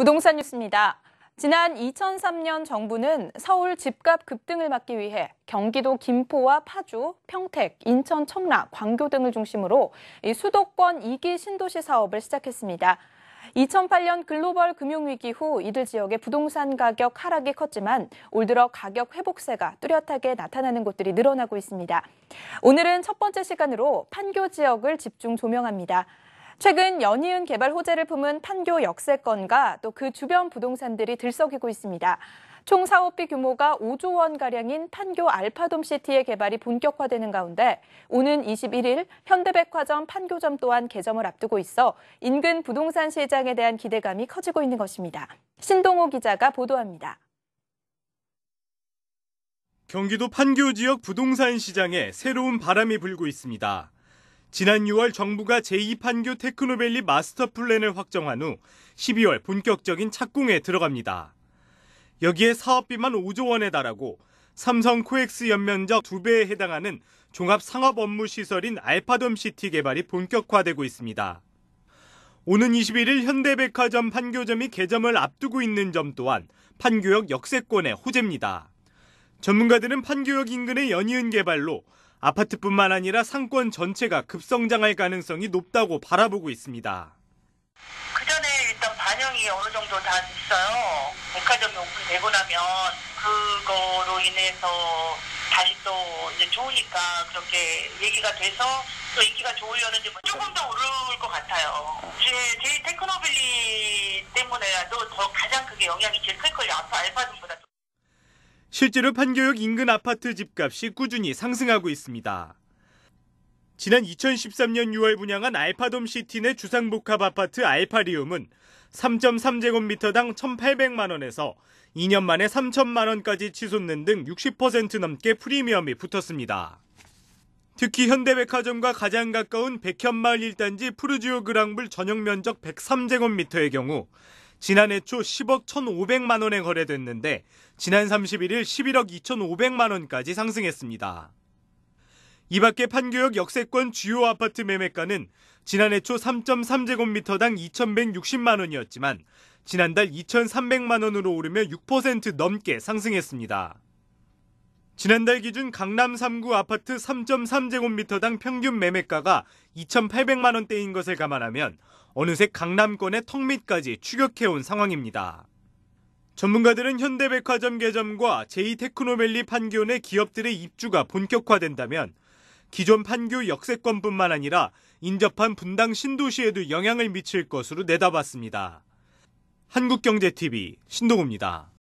부동산 뉴스입니다. 지난 2003년 정부는 서울 집값 급등을 막기 위해 경기도 김포와 파주, 평택, 인천, 청라, 광교 등을 중심으로 수도권 2기 신도시 사업을 시작했습니다. 2008년 글로벌 금융위기 후 이들 지역의 부동산 가격 하락이 컸지만 올 들어 가격 회복세가 뚜렷하게 나타나는 곳들이 늘어나고 있습니다. 오늘은 첫 번째 시간으로 판교 지역을 집중 조명합니다. 최근 연이은 개발 호재를 품은 판교 역세권과 또 그 주변 부동산들이 들썩이고 있습니다. 총 사업비 규모가 5조 원가량인 판교 알파돔 시티의 개발이 본격화되는 가운데 오는 21일 현대백화점 판교점 또한 개점을 앞두고 있어 인근 부동산 시장에 대한 기대감이 커지고 있는 것입니다. 신동호 기자가 보도합니다. 경기도 판교 지역 부동산 시장에 새로운 바람이 불고 있습니다. 지난 6월 정부가 제2판교 테크노밸리 마스터 플랜을 확정한 후 12월 본격적인 착공에 들어갑니다. 여기에 사업비만 5조 원에 달하고 삼성 코엑스 연면적 2배에 해당하는 종합 상업 업무 시설인 알파돔 시티 개발이 본격화되고 있습니다. 오는 21일 현대백화점 판교점이 개점을 앞두고 있는 점 또한 판교역 역세권의 호재입니다. 전문가들은 판교역 인근의 연이은 개발로 아파트뿐만 아니라 상권 전체가 급성장할 가능성이 높다고 바라보고 있습니다. 그 전에 일단 반영이 어느 정도 다 됐어요. 백화점이 오픈되고 나면 그거로 인해서 다시 또 이제 좋으니까 그렇게 얘기가 돼서 또 인기가 좋으려는지 뭐 조금 더 오를 것 같아요. 제, 테크노빌리 때문에라도 더 가장 그게 영향이 제일 클 걸요. 아파 알파룸보다. 실제로 판교역 인근 아파트 집값이 꾸준히 상승하고 있습니다. 지난 2013년 6월 분양한 알파돔 시티 내 주상복합 아파트 알파리움은 3.3제곱미터당 1,800만 원에서 2년 만에 3천만 원까지 치솟는 등 60% 넘게 프리미엄이 붙었습니다. 특히 현대백화점과 가장 가까운 백현마을 1단지 푸르지오 그랑블 전용 면적 103제곱미터의 경우 지난해 초 10억 1,500만 원에 거래됐는데 지난 31일 11억 2,500만 원까지 상승했습니다. 이 밖에 판교역 역세권 주요 아파트 매매가는 지난해 초 3.3제곱미터당 2,160만 원이었지만 지난달 2,300만 원으로 오르며 6% 넘게 상승했습니다. 지난달 기준 강남 3구 아파트 3.3제곱미터당 평균 매매가가 2,800만 원대인 것을 감안하면 어느새 강남권의 턱밑까지 추격해온 상황입니다. 전문가들은 현대백화점 개점과 제2테크노밸리 판교내 기업들의 입주가 본격화된다면 기존 판교 역세권뿐만 아니라 인접한 분당 신도시에도 영향을 미칠 것으로 내다봤습니다. 한국경제TV 신동우입니다.